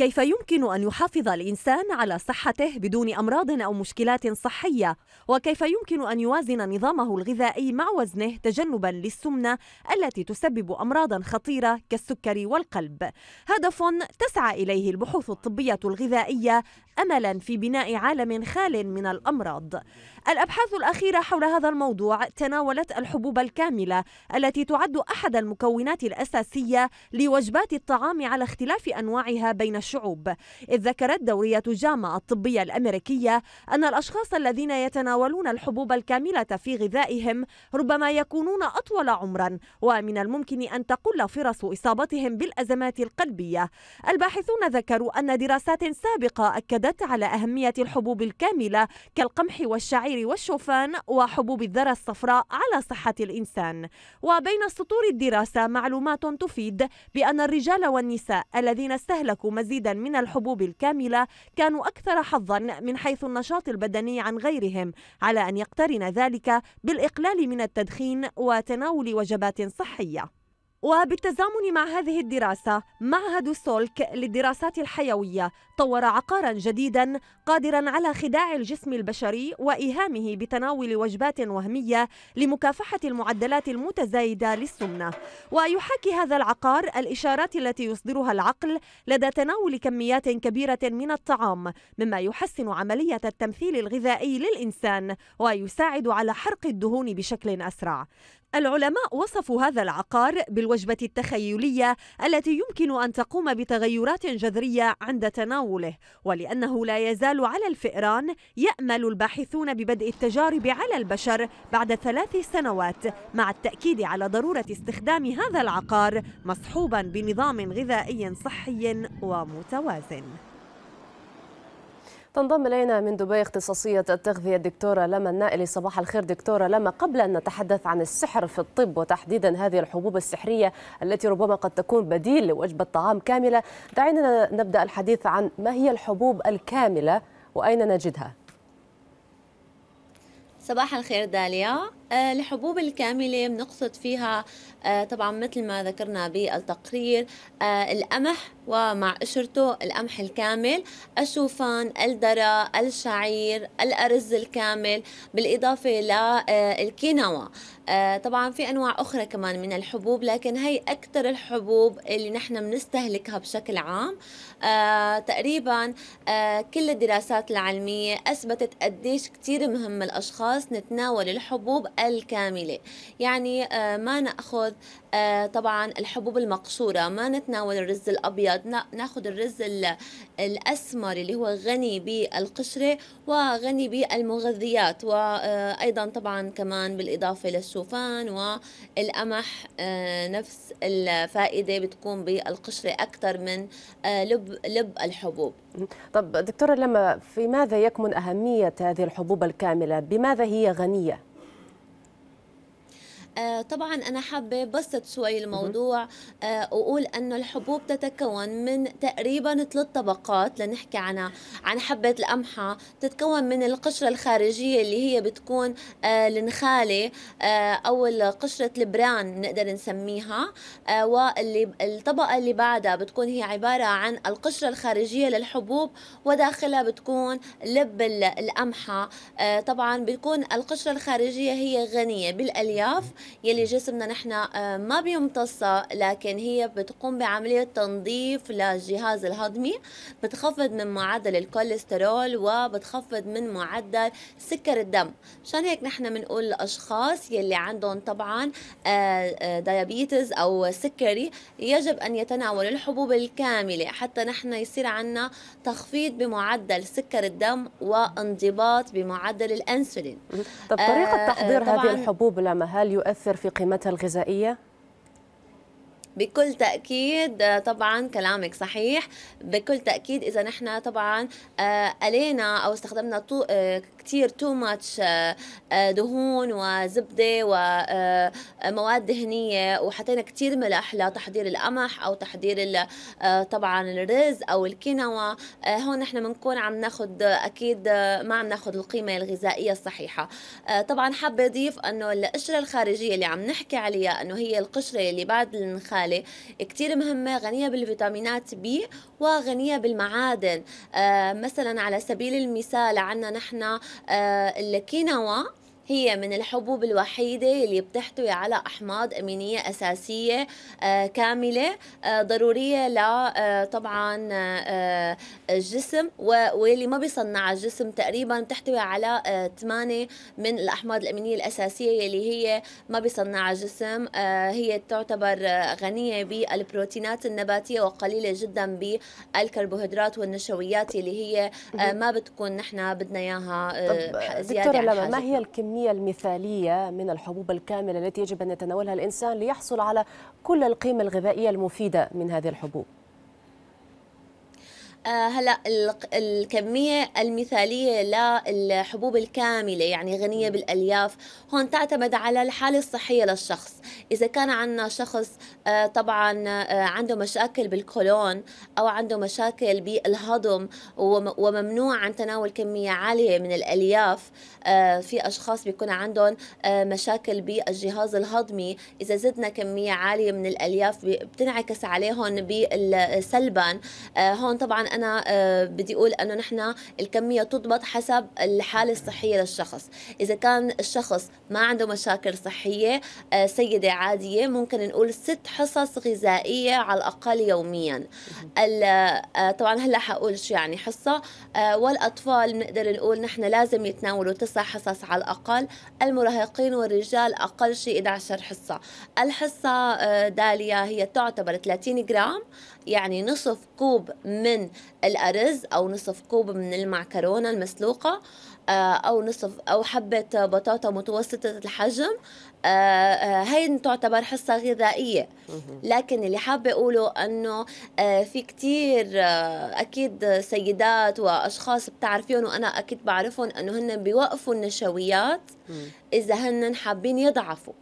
كيف يمكن أن يحافظ الإنسان على صحته بدون أمراض أو مشكلات صحية؟ وكيف يمكن أن يوازن نظامه الغذائي مع وزنه تجنباً للسمنة التي تسبب أمراضا خطيرة كالسكري والقلب؟ هدف تسعى إليه البحوث الطبية الغذائية املا في بناء عالم خال من الامراض. الابحاث الاخيره حول هذا الموضوع تناولت الحبوب الكامله التي تعد احد المكونات الاساسيه لوجبات الطعام على اختلاف انواعها بين الشعوب، اذ ذكرت دوريه جامعه الطبيه الامريكيه ان الاشخاص الذين يتناولون الحبوب الكامله في غذائهم ربما يكونون اطول عمرا، ومن الممكن ان تقل فرص اصابتهم بالازمات القلبيه. الباحثون ذكروا ان دراسات سابقه اكدت أكدت على أهمية الحبوب الكاملة كالقمح والشعير والشوفان وحبوب الذرة الصفراء على صحة الإنسان وبين سطور الدراسة معلومات تفيد بأن الرجال والنساء الذين استهلكوا مزيدا من الحبوب الكاملة كانوا أكثر حظا من حيث النشاط البدني عن غيرهم على أن يقترن ذلك بالإقلال من التدخين وتناول وجبات صحية وبالتزامن مع هذه الدراسة معهد سولك للدراسات الحيوية طور عقارا جديدا قادرا على خداع الجسم البشري وإيهامه بتناول وجبات وهمية لمكافحة المعدلات المتزايدة للسمنة ويحاكي هذا العقار الإشارات التي يصدرها العقل لدى تناول كميات كبيرة من الطعام مما يحسن عملية التمثيل الغذائي للإنسان ويساعد على حرق الدهون بشكل أسرع العلماء وصفوا هذا العقار بالوجبة التخيلية التي يمكن أن تقوم بتغيرات جذرية عند تناوله ولأنه لا يزال على الفئران يأمل الباحثون ببدء التجارب على البشر بعد ثلاث سنوات مع التأكيد على ضرورة استخدام هذا العقار مصحوبا بنظام غذائي صحي ومتوازن تنضم الينا من دبي اختصاصيه التغذيه الدكتوره لما النائلي صباح الخير دكتوره لما قبل ان نتحدث عن السحر في الطب وتحديدا هذه الحبوب السحريه التي ربما قد تكون بديل لوجبه طعام كامله دعينا نبدا الحديث عن ما هي الحبوب الكامله واين نجدها صباح الخير داليا الحبوب آه، الكاملة بنقصد فيها آه، طبعا مثل ما ذكرنا بالتقرير آه، القمح ومع قشرته القمح الكامل الشوفان الدرة الشعير الأرز الكامل بالإضافة للكينوا طبعا في أنواع أخرى كمان من الحبوب لكن هي أكثر الحبوب اللي نحن بنستهلكها بشكل عام تقريبا كل الدراسات العلمية أثبتت قديش كتير مهم الأشخاص نتناول الحبوب الكاملة يعني آه، ما نأخذ آه، طبعا الحبوب المقشورة ما نتناول الرز الأبيض ناخذ الرز الأسمر اللي هو غني بالقشرة وغني بالمغذيات وأيضا آه، طبعا كمان بالإضافة للشوفان والقمح نفس الفائدة بتكون بالقشرة أكثر من لب, لب الحبوب طب دكتورة لما في ماذا يكمن أهمية هذه الحبوب الكاملة بماذا هي غنية؟ آه، طبعا أنا حابة بسط شوي الموضوع آه، وأقول أنه الحبوب تتكون من تقريبا ثلاث طبقات لنحكي عنها عن حبة القمحة تتكون من القشرة الخارجية اللي هي بتكون آه، النخالة أو قشرة البران نقدر نسميها واللي الطبقة اللي بعدها بتكون هي عبارة عن القشرة الخارجية للحبوب وداخلها بتكون لب القمحة طبعا بتكون القشرة الخارجية هي غنية بالألياف يلي جسمنا نحن آه، ما بيمتصها لكن هي بتقوم بعملية تنظيف للجهاز الهضمي بتخفض من معدل الكوليسترول وبتخفض من معدل سكر الدم مشان هيك نحن بنقول الأشخاص يلي عندهم طبعا ديابيتز آه، آه، أو سكري يجب أن يتناولوا الحبوب الكاملة حتى نحن يصير عنا تخفيض بمعدل سكر الدم وانضباط بمعدل الأنسولين طب طريقة تحضير هذه الحبوب لما هل يؤدي تؤثر في قيمتها الغذائية؟ بكل تأكيد آه، طبعا كلامك صحيح بكل تأكيد إذا نحن طبعا ألينا آه، أو استخدمنا تو آه، كتير تو ماتش دهون وزبدة ومواد دهنية وحطينا كتير ملح لتحضير القمح أو تحضير طبعا الرز أو الكينوا هون نحن بنكون عم ناخد أكيد ما عم ناخد القيمة الغذائية الصحيحة طبعا حابة أضيف أنه القشرة الخارجية اللي عم نحكي عليها أنه هي القشرة اللي بعد الخارجية الغالي كتير مهمة غنية بالفيتامينات بي وغنية بالمعادن آه، مثلا على سبيل المثال عنا نحن آه، الكينوا هي من الحبوب الوحيدة اللي بتحتوي على أحماض أمينية أساسية آه، كاملة آه، ضرورية ل آه، طبعا الجسم واللي ما بيصنع الجسم تقريبا بتحتوي على 8 من الأحماض الأمينية الأساسية اللي هي ما بيصنع الجسم هي تعتبر غنية بالبروتينات النباتية وقليلة جدا بالكربوهيدرات والنشويات اللي هي ما بتكون نحن بدنا إياها زيادة دكتورة لما ما هي الكمية الكمية المثالية من الحبوب الكاملة التي يجب أن يتناولها الإنسان ليحصل على كل القيمة الغذائية المفيدة من هذه الحبوب آه، هلا الكمية المثالية للحبوب الكاملة يعني غنية بالألياف هون تعتمد على الحالة الصحية للشخص إذا كان عندنا شخص آه، طبعا آه، عنده مشاكل بالكولون أو عنده مشاكل بالهضم وممنوع عن تناول كمية عالية من الألياف في أشخاص بيكون عندهم مشاكل بالجهاز الهضمي إذا زدنا كمية عالية من الألياف بتنعكس عليهم سلبا هون طبعا انا آه، بدي اقول انه نحن الكميه تضبط حسب الحاله الصحيه للشخص اذا كان الشخص ما عنده مشاكل صحيه آه، سيده عاديه ممكن نقول ست حصص غذائيه على الاقل يوميا آه، طبعا هلا حقول شو يعني حصه والاطفال بنقدر نقول نحن لازم يتناولوا تسع حصص على الاقل المراهقين والرجال اقل شيء 11 حصه الحصه داليا هي تعتبر 30 جرام يعني نصف كوب من الأرز أو نصف كوب من المعكرونة المسلوقة آه، أو نصف أو حبة بطاطا متوسطة الحجم هي آه، آه، تعتبر حصة غذائية لكن اللي حابة أقوله أنه في كتير أكيد سيدات وأشخاص بتعرفيهم وأنا أكيد بعرفهم أنه هن بيوقفوا النشويات إذا هن حابين يضعفوا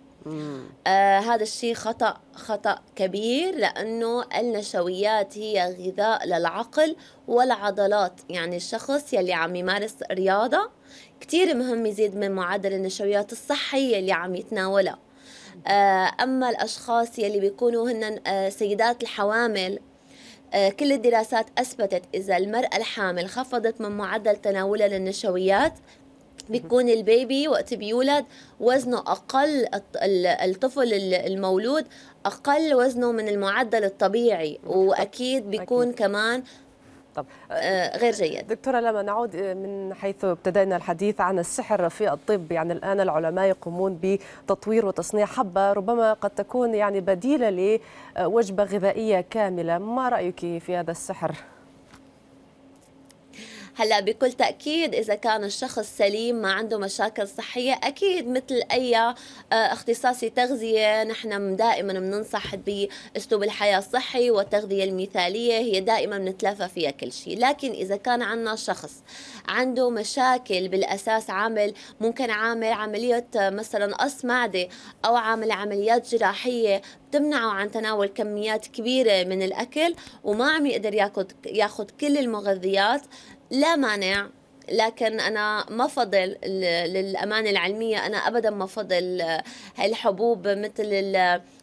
آه هذا الشيء خطأ خطأ كبير لأنه النشويات هي غذاء للعقل والعضلات يعني الشخص يلي عم يمارس رياضة كتير مهم يزيد من معدل النشويات الصحية اللي عم يتناولها آه أما الأشخاص يلي بيكونوا هن آه سيدات الحوامل آه، كل الدراسات أثبتت إذا المرأة الحامل خفضت من معدل تناولها للنشويات بيكون البيبي وقت بيولد وزنه أقل الطفل المولود أقل وزنه من المعدل الطبيعي وأكيد بيكون أكيد. كمان طب آه، غير جيد دكتورة لما نعود من حيث ابتدينا الحديث عن السحر في الطب يعني الآن العلماء يقومون بتطوير وتصنيع حبة ربما قد تكون يعني بديلة لوجبة غذائية كاملة ما رأيك في هذا السحر؟ هلا بكل تاكيد اذا كان الشخص سليم ما عنده مشاكل صحيه اكيد مثل اي آه، اختصاصي تغذيه نحن دائما بننصح باسلوب الحياه الصحي والتغذيه المثاليه هي دائما بنتلافى فيها كل شيء لكن اذا كان عندنا شخص عنده مشاكل بالاساس عامل ممكن عامل عمليه آه، مثلا قص معده او عامل عمليات جراحيه تمنعه عن تناول كميات كبيرة من الأكل وما عم يقدر ياخد, ياخد كل المغذيات لا مانع لكن انا ما فضل للامانه العلميه انا ابدا ما فضل هالحبوب مثل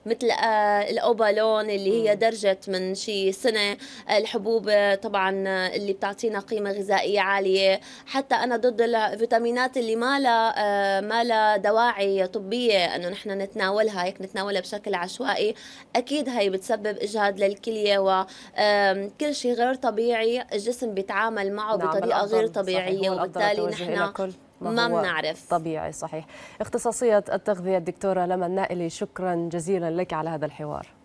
مثل آه، الاوبالون اللي هي درجت من شي سنه الحبوب طبعا اللي بتعطينا قيمه غذائيه عاليه حتى انا ضد الفيتامينات اللي ما لها آه، ما لها دواعي طبيه انه نحن نتناولها هيك نتناولها بشكل عشوائي اكيد هي بتسبب اجهاد للكليه وكل شيء غير طبيعي الجسم بيتعامل معه نعم، بطريقه غير طبيعيه الصحيه وبالتالي نحن ما بنعرف طبيعي صحيح اختصاصيه التغذيه الدكتوره لمى النائلي شكرا جزيلا لك على هذا الحوار